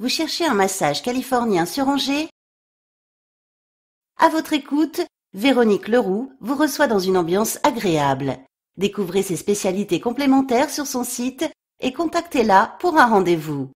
Vous cherchez un massage californien sur Angers À votre écoute, Véronique Leroux vous reçoit dans une ambiance agréable. Découvrez ses spécialités complémentaires sur son site et contactez-la pour un rendez-vous.